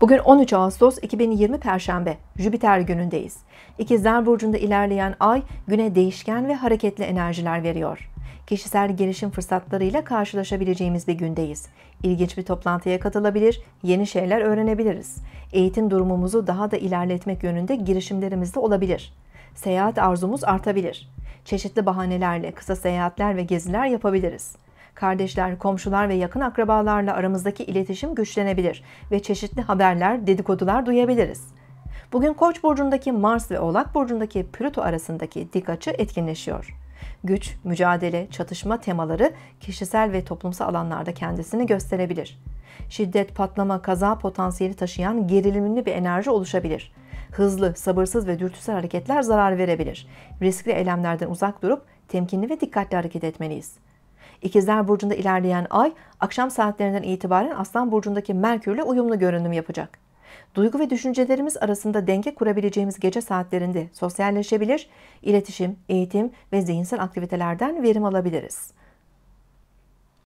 Bugün 13 Ağustos 2020 Perşembe, Jüpiter günündeyiz. İkizler Burcu'nda ilerleyen ay güne değişken ve hareketli enerjiler veriyor. Kişisel gelişim fırsatlarıyla karşılaşabileceğimiz bir gündeyiz. İlginç bir toplantıya katılabilir, yeni şeyler öğrenebiliriz. Eğitim durumumuzu daha da ilerletmek yönünde girişimlerimiz de olabilir. Seyahat arzumuz artabilir. Çeşitli bahanelerle kısa seyahatler ve geziler yapabiliriz. Kardeşler, komşular ve yakın akrabalarla aramızdaki iletişim güçlenebilir ve çeşitli haberler, dedikodular duyabiliriz. Bugün Koç burcundaki Mars ve Oğlak burcundaki Plüto arasındaki dik açı etkinleşiyor. Güç, mücadele, çatışma temaları kişisel ve toplumsal alanlarda kendisini gösterebilir. Şiddet, patlama, kaza potansiyeli taşıyan gerilimli bir enerji oluşabilir. Hızlı, sabırsız ve dürtüsel hareketler zarar verebilir. Riskli eylemlerden uzak durup temkinli ve dikkatli hareket etmeliyiz. İkizler Burcu'nda ilerleyen ay akşam saatlerinden itibaren Aslan Burcu'ndaki Merkür'le uyumlu görünüm yapacak. Duygu ve düşüncelerimiz arasında denge kurabileceğimiz gece saatlerinde sosyalleşebilir, iletişim, eğitim ve zihinsel aktivitelerden verim alabiliriz.